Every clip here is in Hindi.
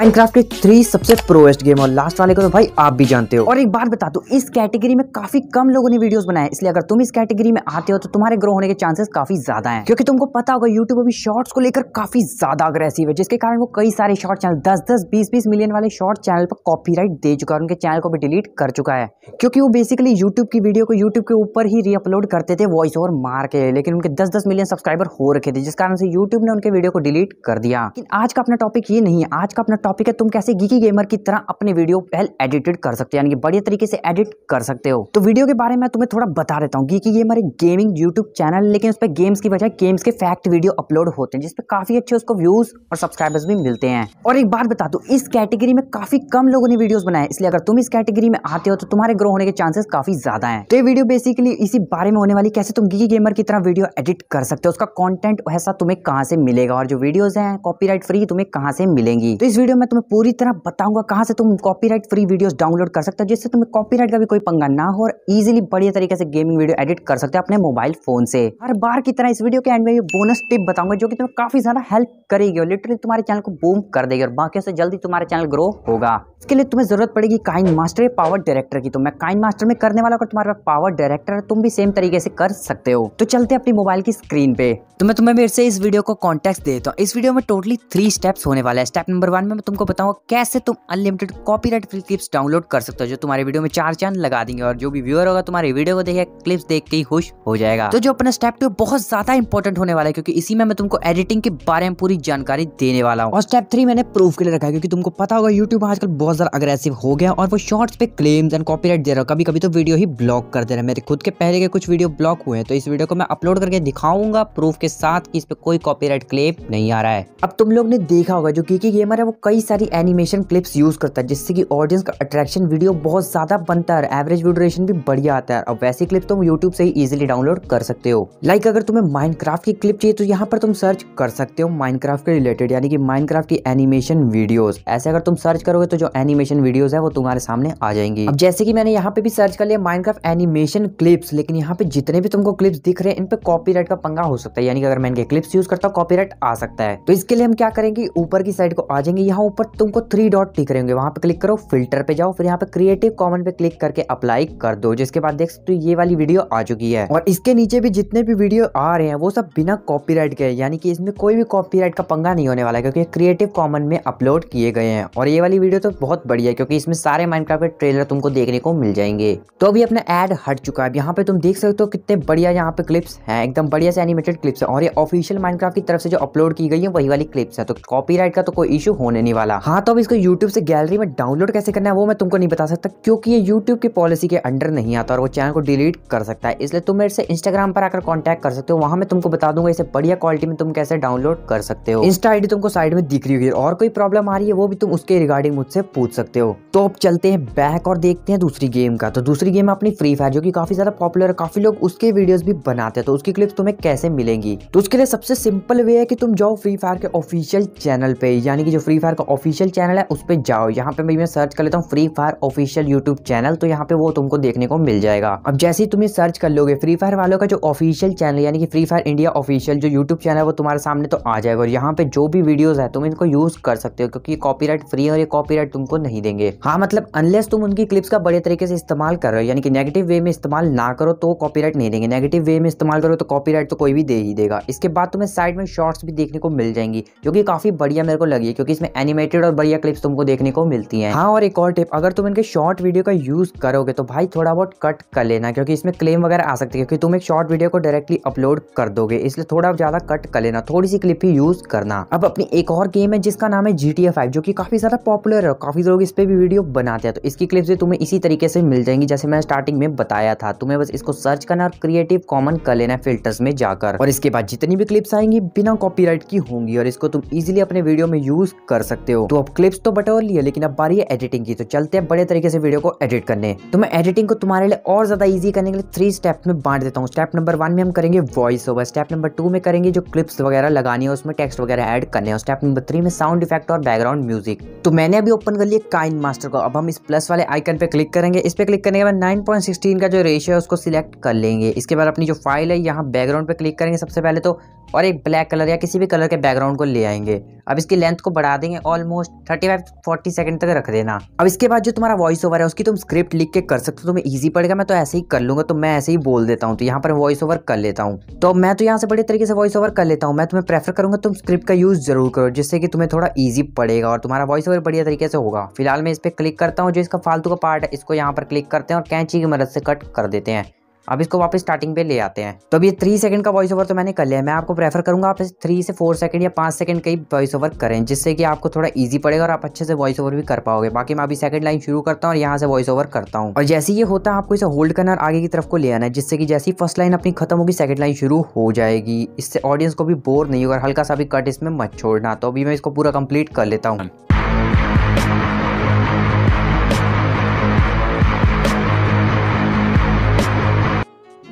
माइनक्राफ्ट के थ्री सबसे प्रोएस्ट गेम और लास्ट वाले को तो भाई आप भी जानते हो और एक बात बता दो इस कैटेगरी में काफी कम लोगों ने वीडियोस बनाए इसलिए अगर तुम इस कैटेगरी में आते हो तो तुम्हारे ग्रो होने के चांसेस काफी ज्यादा हैं क्योंकि तुमको पता होगा यूट्यूब अभी शॉर्ट्स को लेकर काफी ज्यादा अग्रेसिव है जिसके कारण वो कई सारे शॉर्ट चैनल दस दस बीस बीस मिलियन वाले शॉर्ट चैनल पर कॉपी दे चुका है उनके चैनल को भी डिलीट कर चुका है क्योंकि वो बेसिकली यूट्यूब की वीडियो को यूट्यूब के ऊपर ही रीअपलोड करते थे वॉइस ओवर मार के लेकिन उनके दस दस मिलियन सब्सक्राइबर हो रखे थे जिस कारण से यूट्यूब ने उनके वीडियो को डिलीट कर दिया आज का अपना टॉपिक ये नहीं है आज का अपना टॉपिक है तुम कैसे गीकी गेमर की तरह अपने वीडियो पहल एडिटेड कर सकते हो यानी कि बढ़िया तरीके से एडिट कर सकते हो तो वीडियो के बारे में तुम्हें थोड़ा बता देता हूँ गीकी गेमर एक गेमिंग यूट्यूब चैनल लेकिन उस पर गेम्स की बजाय गेम्स के फैक्ट वीडियो अपलोड होते हैं जिसपे काफी अच्छे उसको व्यूज और सब्सक्राइबर्स भी मिलते हैं और एक बात बता दो इस कैटेगरी में काफी कम लोगों ने वीडियो बनाए इसलिए अगर तुम इस कैटेगरी में आते हो तो तुम्हारे ग्रो होने के चांसेस काफी ज्यादा है तो ये वीडियो बेसिकली इसी बारे में होने वाली कैसे तुम गीकी गेमर की तरह वीडियो एडिट कर सकते हो उसका कॉन्टेंट वैसा तुम्हें कहाँ से मिलेगा और जो वीडियोज है कॉपी फ्री तुम्हें कहाँ से मिलेंगी तो इस वीडियो मैं तुम्हें पूरी तरह बताऊंगा कहाँ से तुम कॉपीराइट फ्री वीडियोस डाउनलोड कर सकते हो जिससे तुम्हें कॉपीराइट का भी कोई पंगा ना हो और इजीली बढ़िया तरीके से गेमिंग वीडियो एडिट कर सकते हो अपने मोबाइल फोन से हर बार की तरह इस वीडियो के एंड में ये बोनस टिप बताऊंगा जो कि तुम्हें काफी ज्यादा हेल्प करेगी और लिटरली तुम्हारे चैनल को बूम कर देगी और बाकी से जल्दी तुम्हारे चैनल ग्रो होगा इसके लिए तुम्हें जरूरत पड़ेगी काइन मास्टर या पावर डायरेक्टर की तो मैं काइन मास्टर में करने वाला तुम्हारे पास पावर डायरेक्टर है तुम भी सेम तरीके से कर सकते हो तो चलते अपनी मोबाइल की स्क्रीन पे तो मैं तुम्हें मेरे से इस वीडियो को कॉन्टेक्ट देता हूँ इस वीडियो में टोटली थ्री स्टेप्स होने वाला है स्टेप नंबर वन में मैं तुमको बताऊंगा कैसे तुम unlimited copyright free clips download कर सकते हो जो तुम्हारे वीडियो में चार चांद लगा देंगे और जो भी व्यूअर होगा तुम्हारे वीडियो को देखे क्लिप्स देख के ही खुश हो जाएगा तो जो अपना स्टेप टू बहुत ज्यादा इंपॉर्टेंट होने वाला है क्योंकि इसी में मैं तुमको एडिटिंग के बारे में पूरी जानकारी देने वाला हूँ और स्टेप थ्री मैंने प्रूफ के लिए रखा है क्योंकि तुमको पता होगा यूट्यूब आजकल बहुत ज्यादा अग्रेसिव हो गया और वो शॉर्ट्स पे क्लेम्स एंड कॉपीराइट दे रहा है कभी कभी तो वीडियो ही ब्लॉक कर दे रहे मेरे खुद के पहले के कुछ वीडियो ब्लॉक हुए हैं तो इस वीडियो को मैं अपलोड करके दिखाऊंगा प्रूफ के साथ कि इस पे कोई कॉपीराइट क्लेम नहीं आ रहा है अब तुम लोग ने देखा होगा जो की गेमर है वो कई सारी एनिमेशन क्लिप्स यूज़ करता है जिससे कि ऑडियंस का अट्रैक्शन वीडियो बहुत ज़्यादा बनता है एवरेज ड्यूरेशन भी बढ़िया आता है और वैसी क्लिप तुम यूट्यूब से ही इजिली डाउनलोड कर सकते हो लाइक अगर तुम्हें माइनक्राफ्ट की क्लिप चाहिए तो यहाँ पर तुम सर्च कर सकते हो माइनक्राफ्ट के रिलेटेड यानी कि माइनक्राफ्ट की एनिमेशन वीडियोस ऐसे अगर तुम सर्च करोगे तो जो एनिमेशन वीडियोस है वो तुम्हारे सामने आ जाएंगी अब जैसे कि मैंने यहाँ पे भी सर्च कर लिया माइनक्राफ्ट एनिमेशन क्लिप्स लेकिन यहाँ पे जितने भी तुमको क्लिप्स दिख रहे हैं इन पे कॉपी का पंगा हो सकता है यानी कि अगर मैं इनके क्लिप्स यूज करता हूँ कॉपी आ सकता है तो इसके लिए हम क्या करेंगे ऊपर की साइड को आ जाएंगे यहाँ यहाँ ऊपर तुमको थ्री डॉट दिख रहे होंगे वहाँ पे क्लिक करो फिल्टर पे जाओ फिर यहाँ पे क्रिएटिव कॉमन पे क्लिक करके अप्लाई कर दो जिसके बाद देख सकते हो ये वाली वीडियो आ चुकी है और इसके नीचे भी जितने भी वीडियो आ रहे हैं वो सब बिना कॉपी के यानी कि इसमें कोई भी कॉपी का पंगा नहीं होने वाला है क्योंकि क्रिएटिव कॉमन में अपलोड किए गए हैं और ये वाली वीडियो तो बहुत बढ़िया है क्योंकि इसमें सारे माइंड के ट्रेलर तुमको देखने को मिल जाएंगे तो अभी अपना एड हट चुका है यहाँ पे तुम देख सकते हो कितने बढ़िया यहाँ पे क्लिप्स है एकदम बढ़िया से एनिमेटेड क्लिप्स है और ये ऑफिशियल माइंड की तरफ से जो अपलोड की गई है वही वाली क्लिप्स है तो कॉपी का तो कोई इशू होने नहीं होने वाला हाँ तो अब इसको यूट्यूब से गैलरी में डाउनलोड कैसे करना है वो मैं तुमको नहीं बता सकता क्योंकि ये यूट्यूब की पॉलिसी के अंडर नहीं आता और वो चैनल को डिलीट कर सकता है इसलिए तुम मेरे से इंस्टाग्राम पर आकर कॉन्टेक्ट कर सकते हो वहां मैं तुमको बता दूंगा इसे बढ़िया क्वालिटी में तुम कैसे डाउनलोड कर सकते हो इंस्टा आईडी तुमको साइड में दिख रही होगी और कोई प्रॉब्लम आ रही है वो भी तुम उसके रिगार्डिंग मुझसे पूछ सकते हो तो अब चलते हैं बैक और देखते हैं दूसरी गेम का तो दूसरी गेम अपनी फ्री फायर जो की काफी ज्यादा पॉपुलर है काफी लोग उसके वीडियो भी बनाते हैं तो उसकी क्लिप तुम्हें कैसे मिलेंगी तो उसके लिए सबसे सिंपल वे है कि तुम जाओ फ्री फायर के ऑफिशियल चैनल पे यानी कि जो फ्री फायर तो ऑफिशियल चैनल है उस पर जाओ यहाँ पे मैं सर्च कर लेता हूँ free fire official YouTube channel तो यहाँ पे वो तुमको देखने को मिल जाएगा अब जैसे ही तुम्हें सर्च कर लोगे फ्री फायर वालों का जो ऑफिशियल चैनल यानी कि फ्री फायर इंडिया ऑफिशियल जो यूट्यूब चैनल है वो तुम्हारे सामने तो आ जाएगा और यहाँ पे जो भी वीडियोज है तुम इनको यूज कर सकते हो क्योंकि कॉपी फ्री है और ये कॉपी तुमको नहीं देंगे हाँ मतलब अनलेस तुम उनकी क्लिप्स का बड़े तरीके से इस्तेमाल कर रहे हो यानी कि नेगेटिव वे में इस्तेमाल ना करो तो कॉपीराइट नहीं देंगे नेगेटिव वे में इस्तेमाल करो तो कॉपीराइट तो कोई भी दे ही देगा इसके बाद तुम्हें साइड में शॉर्ट्स भी देखने को मिल जाएंगी जो कि काफी बढ़िया मेरे को लगी क्योंकि इसमें एनिमेटेड और बढ़िया क्लिप्स तुमको देखने को मिलती है हाँ और एक और टिप अगर तुम इनके शॉर्ट वीडियो का यूज करोगे तो भाई थोड़ा बहुत कट कर लेना क्योंकि इसमें क्लेम वगैरह आ सकती है क्योंकि तुम एक शॉर्ट वीडियो को डायरेक्टली अपलोड कर दोगे इसलिए थोड़ा ज्यादा कट कर लेना थोड़ी सी क्लिप ही यूज करना अब अपनी एक और गेम है जिसका नाम है जी टी जो कि काफी ज्यादा पॉपुलर है काफी लोग इस पर भी वीडियो बनाते हैं तो इसकी क्लिप भी तुम्हें इसी तरीके से मिल जाएंगी जैसे मैंने स्टार्टिंग में बताया था तुम्हें बस इसको सर्च करना और क्रिएटिव कॉमन कर लेना है फिल्टर्स में जाकर और इसके बाद जितनी भी क्लिप्स आएंगी बिना कॉपीराइट की होंगी और इसको तुम इजिली अपने वीडियो में यूज कर सकते सकते हो तो अब क्लिप्स तो बटोर लिए लेकिन अब बारी है एडिटिंग की तो चलते हैं बड़े तरीके से वीडियो को एडिट करने तो मैं एडिटिंग को तुम्हारे लिए और ज्यादा ईजी करने के लिए थ्री स्टेप में बांट देता हूँ स्टेप नंबर वन में हम करेंगे voice over step number two में करेंगे जो क्लिप्स वगैरह लगानी है उसमें टेक्स्ट वगैरह एड करने और स्टेप नंबर थ्री में साउंड इफेक्ट और बैकग्राउंड म्यूजिक तो मैंने अभी ओपन कर लिया काइन मास्टर को अब हम इस प्लस वाले आइकन पे क्लिक करेंगे इस पे क्लिक करने के बाद नाइन पॉइंट सिक्सटीन का जो रेशियो है उसको सिलेक्ट कर लेंगे इसके बाद अपनी जो फाइल है यहाँ बैकग्राउंड पे क्लिक करेंगे सबसे पहले तो और एक ब्लैक कलर या किसी भी कलर के बैकग्राउंड को ले आएंगे अब इसकी लेंथ को बढ़ा देंगे almost thirty five forty second तक रख देना अब इसके बाद जो तुम्हारा वॉइस ओवर है उसकी तुम स्क्रिप्ट लिख के कर सकते हो तुम्हें ईजी पड़ेगा मैं तो ऐसे ही कर लूंगा तो मैं ऐसे ही बोल देता हूँ तो यहाँ पर वॉइस ओवर कर लेता हूँ तो मैं तो यहाँ से बड़े तरीके से वॉइस ओवर कर लेता हूँ मैं तुम्हें प्रेफर करूंगा तुम स्क्रिप्ट का यूज जरूर करो जिससे कि तुम्हें थोड़ा ईजी पड़ेगा और तुम्हारा वॉइस ओवर बढ़िया तरीके से होगा फिलहाल मैं इस पर क्लिक करता हूँ जो इसका फालतू का पार्ट है इसको यहाँ पर क्लिक करते हैं और कैंची की मदद से कट कर देते हैं अब इसको वापस स्टार्टिंग पे ले आते हैं तो अब ये थ्री सेकंड का वॉइस ओवर तो मैंने कर लिया है मैं आपको प्रेफर करूंगा आप थ्री से फोर सेकंड या पांच सेकंड का ही वॉइस ओवर करें जिससे कि आपको थोड़ा इजी पड़ेगा और आप अच्छे से वॉइस ओवर भी कर पाओगे बाकी मैं अभी सेकंड लाइन शुरू करता हूँ और यहाँ से वॉइस ओवर करता हूँ और जैसे ये होता है आपको इसे होल्ड करना और आगे की तरफ को ले आना है जिससे कि जैसी फर्स्ट लाइन अपनी खत्म होगी सेकंड लाइन शुरू हो जाएगी इससे ऑडियंस को भी बोर नहीं होगा हल्का सा भी कट इसमें मत छोड़ना तो अभी मैं इसको पूरा कंप्लीट कर लेता हूँ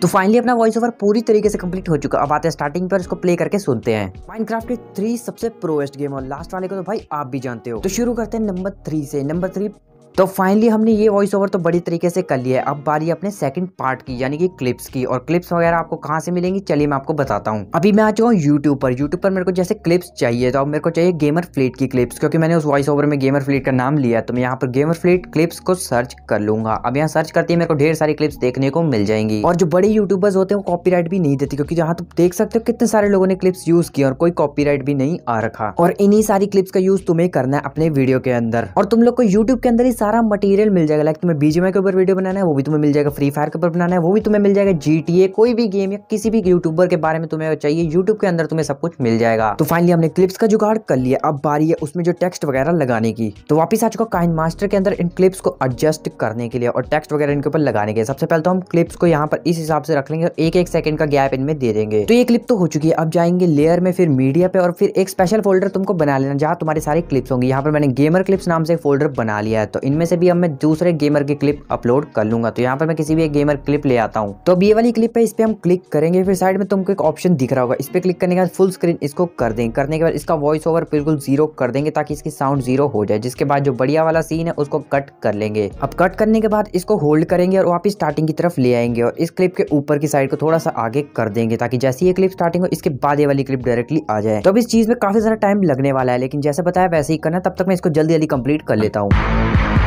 तो फाइनली अपना वॉइस ओवर पूरी तरीके से कंप्लीट हो चुका अब आते हैं स्टार्टिंग पर इसको प्ले करके सुनते हैं माइनक्राफ्ट के थ्री सबसे प्रोएस्ट गेम और लास्ट वाले को तो भाई आप भी जानते हो तो शुरू करते हैं नंबर थ्री से नंबर थ्री तो फाइनली हमने ये वॉइस ओवर तो बड़ी तरीके से कर लिया है अब बारी अपने सेकंड पार्ट की यानी कि क्लिप्स की और क्लिप्स वगैरह आपको कहाँ से मिलेंगी चलिए मैं आपको बताता हूँ अभी मैं आ चुका हूँ यूट्यूब पर यूट्यूब पर मेरे को जैसे क्लिप्स चाहिए तो अब मेरे को चाहिए गेमर फ्लेट की क्लिप्स क्योंकि मैंने उस वॉइस ओवर में गेमर फ्लेट का नाम लिया तो मैं यहाँ पर गेमर फ्लेट क्लिप्स को सर्च कर लूंगा अब यहाँ सर्च करते ही मेरे को ढेर सारी क्लिप्स देखने को मिल जाएंगी और जो बड़े यूट्यूबर्स होते हैं वो कॉपीराइट भी नहीं देती क्योंकि जहाँ तुम देख सकते हो कितने सारे लोगों ने क्लिप्स यूज किया और कोई कॉपीराइट भी नहीं आ रखा और इन्हीं सारी क्लिप्स का यूज तुम्हें करना है अपने वीडियो के अंदर और तुम लोग को यूट्यूब के अंदर ही सारा मटेरियल मिल जाएगा लाइक तुम्हें बीजेम के ऊपर वीडियो बनाना है वो भी तुम्हें मिल जाएगा फ्री फायर के ऊपर बनाना है वो भी तुम्हें मिल जाएगा जी कोई भी गेम या किसी भी यूट्यूबर के बारे में तुम्हें चाहिए यूट्यूब के अंदर तुम्हें सब कुछ मिल जाएगा तो फाइनली हमने क्लिप्स का जुगाड़ कर लिया अब बारी है उसमें जो टेक्स्ट वगैरह लगाने की तो वापिस आ चुका काइन मास्टर के अंदर इन क्लिप्स को एडजस्ट करने के लिए और टेक्स्ट वगैरह इनके ऊपर लगाने के सबसे पहले तो हम क्लिप्स को यहाँ पर इस हिसाब से रख लेंगे एक एक सेकंड का गैप इनमें दे देंगे तो ये क्लिप तो हो चुकी है अब जाएंगे लेयर में फिर मीडिया पे और फिर एक स्पेशल फोल्डर तुमको बना लेना जहाँ तुम्हारे सारे क्लिप्स होंगे यहाँ पर मैंने गेमर क्लिप्स नाम से एक फोल्डर बना लिया है तो इन इनमें से भी अब मैं दूसरे गेमर की क्लिप अपलोड कर लूंगा तो यहाँ पर मैं किसी भी एक गेमर क्लिप ले आता हूँ तो अब ये वाली क्लिप है इस पर हम क्लिक करेंगे फिर साइड में तुमको एक ऑप्शन दिख रहा होगा इस पर क्लिक करने के बाद फुल स्क्रीन इसको कर देंगे करने के बाद इसका वॉइस ओवर बिल्कुल जीरो कर देंगे ताकि इसकी साउंड जीरो हो जाए जिसके बाद जो बढ़िया वाला सीन है उसको कट कर लेंगे अब कट करने के बाद इसको होल्ड करेंगे और वापस स्टार्टिंग की तरफ ले आएंगे और इस क्लिप के ऊपर की साइड को थोड़ा सा आगे कर देंगे ताकि जैसे ये क्लिप स्टार्टिंग हो इसके बाद ये वाली क्लिप डायरेक्टली आ जाए तो अब इस चीज में काफी सारा टाइम लगने वाला है लेकिन जैसे बताया वैसे ही करना तब तक मैं इसको जल्दी जल्दी कंप्लीट कर लेता हूँ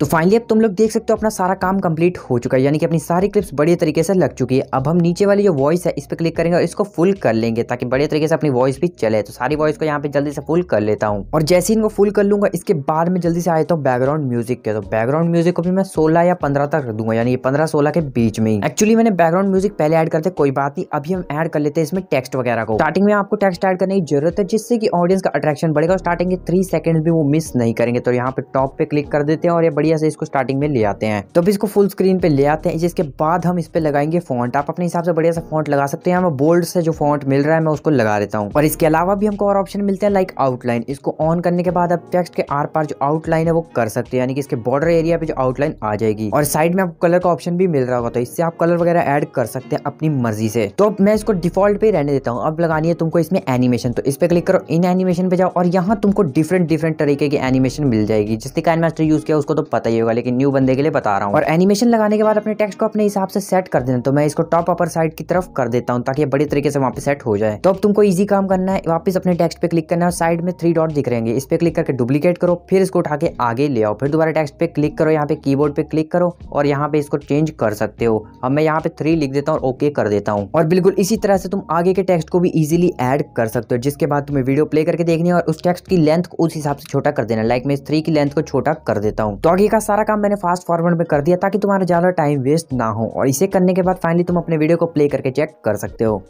तो फाइनली अब तुम लोग देख सकते हो अपना सारा काम कंप्लीट हो चुका है यानी कि अपनी सारी क्लिप्स बढ़िया तरीके से लग चुकी है अब हम नीचे वाली जो वॉइस है इस पर क्लिक करेंगे और इसको फुल कर लेंगे ताकि बढ़िया तरीके से अपनी वॉइस भी चले तो सारी वॉइस को यहाँ पे जल्दी से फुल कर लेता हूँ और जैसे ही इनको फुल कर लूंगा इसके बाद में जल्दी से आता हूँ बैकग्राउंड म्यूजिक के तो बैकग्राउंड म्यूजिक को भी मैं सोलह या पंद्रह तक दूंगा यानी पंद्रह सोलह के बीच में एक्चुअली मैंने बैकग्राउंड म्यूजिक पहले एड करते कोई बात नहीं अभी हम एड कर लेते हैं इसमें टेक्स्ट वगैरह को स्टार्टिंग में आपको टेक्स्ट एड करने की जरूरत है जिससे कि ऑडियंस का अट्रैक्शन बढ़ेगा और स्टार्टिंग के थ्री सेकंड भी वो मिस नहीं करेंगे तो यहाँ पे टॉप पे क्लिक कर देते हैं और ये बढ़िया से इसको स्टार्टिंग में ले आते हैं तो अब इसको फुल स्क्रीन पे ले आते हैं जिसके बाद हम इस पर लगाएंगे फॉन्ट आप अपने हिसाब से बढ़िया सा फॉन्ट लगा सकते हैं बोल्ड से जो फॉन्ट मिल रहा है मैं उसको लगा देता हूँ और इसके अलावा भी हमको और ऑप्शन मिलते हैं लाइक आउटलाइन इसको ऑन करने के बाद टेक्स्ट के आर पार जो आउटलाइन है वो कर सकते हैं यानी कि इसके बॉर्डर एरिया पे जो आउटलाइन आ जाएगी और साइड में आपको कलर का ऑप्शन भी मिल रहा होगा तो इससे आप कलर वगैरह ऐड कर सकते हैं अपनी मर्जी से तो मैं इसको डिफॉल्ट पे रहने देता हूँ अब लगानी है तुमको इसमें एनिमेशन तो इस पर क्लिक करो इन एनिमेशन पे जाओ और यहाँ तुमको डिफरेंट डिफरेंट तरीके की एनिमेशन मिल जाएगी जिसने काइन मास्टर यूज किया उसको तो पता ही होगा लेकिन न्यू बंदे के लिए बता रहा हूँ और एनिमेशन लगाने के बाद अपने टेक्स्ट को अपने हिसाब से सेट कर देना तो मैं इसको टॉप अपर साइड की तरफ कर देता हूँ ताकि बड़े तरीके से वहाँ पे सेट हो जाए तो अब तुमको ईजी काम करना है वापस अपने टेक्स्ट पे क्लिक करना है और साइड में थ्री डॉट दिख रहेंगे इस पर क्लिक करके डुप्लीकेट करो फिर इसको उठा के आगे ले आओ फिर दोबारा टेक्स्ट पे क्लिक करो यहाँ पे कीबोर्ड पे क्लिक करो और यहाँ पे इसको चेंज कर सकते हो अब मैं यहाँ पे थ्री लिख देता हूँ और ओके कर देता हूँ और बिल्कुल इसी तरह से तुम आगे के टेक्स्ट को भी इजिली एड कर सकते हो जिसके बाद तुम्हें वीडियो प्ले करके देखनी है और उस टेक्स्ट की लेंथ को उस हिसाब से छोटा कर देना लाइक मैं इस थ्री की लेंथ को छोटा कर देता हूँ तो आगे का सारा काम मैंने फास्ट फॉरवर्ड में कर दिया ताकि तुम्हारा ज़्यादा टाइम वेस्ट ना हो और इसे करने के बाद फाइनली तुम अपने वीडियो को प्ले करके चेक कर सकते हो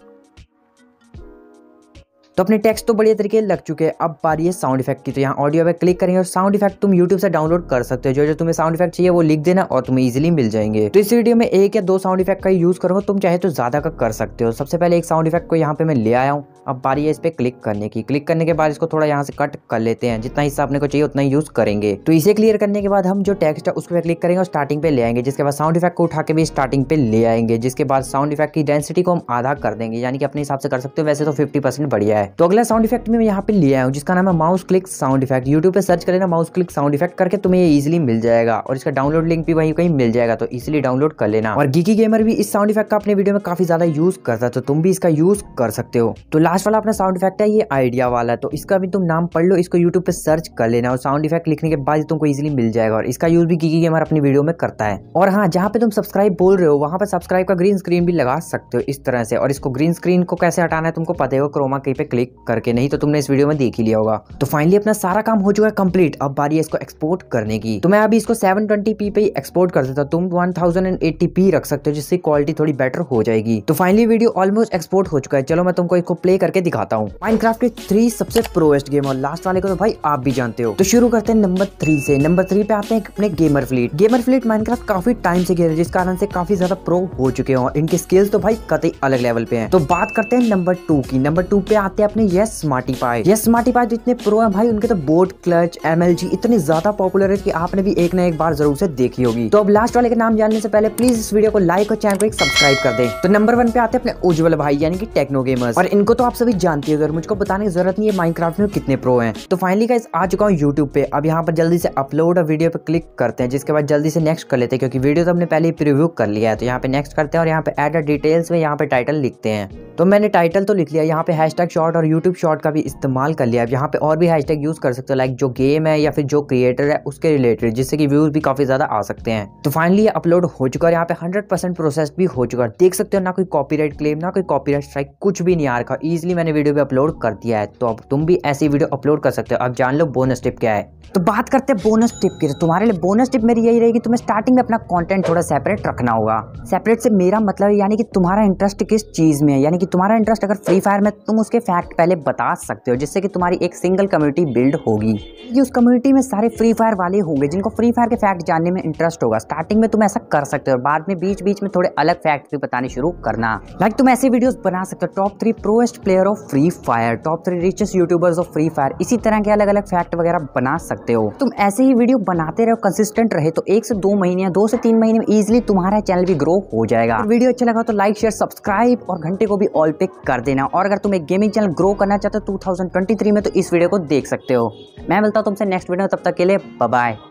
तो अपने टेक्स्ट तो बढ़िया तरीके लग चुके हैं अब बारी है साउंड इफेक्ट की तो यहाँ ऑडियो पर क्लिक करेंगे और साउंड इफेक्ट तुम यूट्यूब से डाउनलोड कर सकते हो जो जो तुम्हें साउंड इफेक्ट चाहिए वो लिख देना और तुम्हें इजिली मिल जाएंगे तो इस वीडियो में एक या दो साउंड इफेक्ट का यूज करो तुम चाहे तो ज्यादा का कर सकते हो सबसे पहले एक साउंड इफेक्ट को यहाँ पे मैं ले आया हूँ अब बारी है इस पर क्लिक करने की क्लिक करने के बाद इसको थोड़ा यहाँ से कट कर लेते हैं जितना हिस्सा अपने को चाहिए उतना यूज करेंगे तो इसे क्लियर करने के बाद हम जो टेक्स्ट है उस पर क्लिक करेंगे और स्टार्टिंग पे ले आएंगे जिसके बाद साउंड इफेक्ट को उठा के भी स्टार्टिंग पे ले आएंगे जिसके बाद साउंड इफेक्ट की डेंसिटी को हम आधा कर देंगे यानी कि अपने हिसाब से कर सकते हो वैसे तो फिफ्टी बढ़िया है है तो अगला साउंड इफेक्ट में यहाँ पे ले आया हूँ जिसका नाम है mouse click sound effect YouTube पे सर्च कर लेना माउस क्लिक साउंड इफेक्ट करके तुम्हें ये इजिली मिल जाएगा और इसका डाउनलोड लिंक भी वहीं कहीं मिल जाएगा तो इसलिए डाउनलोड कर लेना और गीकी गेमर भी इस साउंड इफेक्ट का अपने वीडियो में काफी ज्यादा यूज करता तो तुम भी इसका यूज कर सकते हो तो लास्ट वाला अपना साउंड इफेक्ट है ये आइडिया वाला तो इसका भी तुम नाम पढ़ लो इसको यूट्यूब पे सर्च कर लेना और साउंड इफेक्ट लिखने के बाद तुमको इजिली मिल जाएगा और इसका यूज भी गीकी गेमर अपनी वीडियो में करता है और हाँ जहाँ पे तुम सब्सक्राइब बोल रहे हो वहाँ पर सब्सक्राइब का ग्रीन स्क्रीन भी लगा सकते हो इस तरह से और इसको ग्रीन स्क्रीन को कैसे हटाना है तुमको पता है क्रोमा कहीं पे क्लिक करके नहीं तो तुमने इस वीडियो में देख ही लिया होगा तो फाइनली अपना सारा काम हो चुका है कंप्लीट अब बारी है इसको एक्सपोर्ट करने की तो मैं अभी इसको 720p पे एक्सपोर्ट कर देता तुम 1080p रख सकते हो जिससे क्वालिटी थोड़ी बेटर हो जाएगी तो फाइनली वीडियो ऑलमोस्ट एक्सपोर्ट हो चुका है चलो मैं तुमको इसको प्ले करके दिखाता हूँ माइनक्राफ्ट के थ्री सबसे प्रोवेस्ट गेम और लास्ट वाले को तो भाई आप भी जानते हो तो शुरू करते हैं नंबर थ्री से नंबर थ्री पे आते हैं अपने gamer fleet gamer fleet Minecraft काफी टाइम से खेल रहे जिस कारण से काफी ज्यादा प्रो हो चुके हैं इनके स्किल्स तो भाई कतई अलग लेवल पे है तो बात करते हैं नंबर टू की नंबर टू पे आते हैं अपने yes smarty pie yes smarty pie जितने प्रो है भाई उनके तो बोर्ड क्लच एम इतने ज्यादा पॉपुलर है की आपने भी एक ना एक बार जरूर से देखी होगी तो अब लास्ट वाले के नाम जानने से पहले प्लीज इस वीडियो को लाइक और चैनल को एक सब्सक्राइब कर दे तो नंबर वन पे आते अपने उज्जवल भाई यानी कि टेक्नो गेमर्स और इनको तो आप सभी जानती हो मुझको बताने की जरूरत नहीं है माइनक्राफ्ट में कितने प्रो है तो फाइनली का आ चुका हूँ यूट्यूब पे अब यहाँ पर जल्दी से अपलोड और वीडियो पे क्लिक करते हैं जिसके बाद जल्दी से नेक्स्ट कर लेते हैं क्योंकि वीडियो तो हमने पहले ही प्रिव्यू कर लिया है तो यहाँ पे नेक्स्ट करते हैं और यहाँ पे एड डिटेल्स में यहाँ पे टाइटल लिखते हैं तो मैंने टाइटल तो लिख लिया यहाँ पे हैश टैग शॉर्ट शॉर्ट और यूट्यूब शॉर्ट का भी इस्तेमाल कर लिया है यहाँ पे और भी हैश यूज़ कर सकते हो लाइक जो गेम है या फिर जो क्रिएटर है उसके रिलेटेड जिससे कि व्यूज़ भी काफ़ी ज़्यादा आ सकते हैं तो फाइनली अपलोड हो चुका है यहाँ पे हंड्रेड प्रोसेस भी हो चुका है देख सकते हो ना कोई कॉपी क्लेम ना कोई कॉपी स्ट्राइक कुछ भी नहीं आ रखा ईजिली मैंने वीडियो भी अपलोड कर दिया है तो अब तुम भी ऐसी वीडियो अपलोड कर सकते हो अब जान लो बोनस टिप क्या है तो बात करते हैं बोनस टिप की तो तुम्हारे लिए बोनस टिप मेरी यही रहेगी तुम्हें स्टार्टिंग में अपना कंटेंट थोड़ा सेपरेट रखना होगा सेपरेट से मेरा मतलब यानी कि तुम्हारा इंटरेस्ट किस चीज़ में है यानी कि तुम्हारा इंटरेस्ट अगर फ्री फायर में तुम उसके फैक्ट फैक्ट पहले बता सकते हो जिससे कि तुम्हारी एक सिंगल कम्युनिटी बिल्ड होगी ये उस कम्युनिटी में सारे फ्री फायर वाले होंगे जिनको फ्री फायर के फैक्ट जानने में इंटरेस्ट होगा स्टार्टिंग में तुम ऐसा कर सकते हो बाद में बीच बीच में थोड़े अलग फैक्ट भी बताने शुरू करना लाइक तुम ऐसे वीडियो बना सकते हो top three proest player of free fire top three richest YouTubers of free fire इसी तरह के अलग अलग फैक्ट वगैरह बना सकते हो तुम ऐसे ही वीडियो बनाते रहो कंसिस्टेंट रहे तो एक से दो महीने या दो से तीन महीने में इजिली तुम्हारा चैनल भी ग्रो हो जाएगा वीडियो अच्छा लगा तो लाइक शेयर सब्सक्राइब और घंटे को भी ऑल पिक कर देना और अगर तुम एक गेमिंग चैनल ग्रो करना चाहते हो 2023 में तो इस वीडियो को देख सकते हो मैं मिलता हूँ तुमसे नेक्स्ट वीडियो तब तक के लिए बाय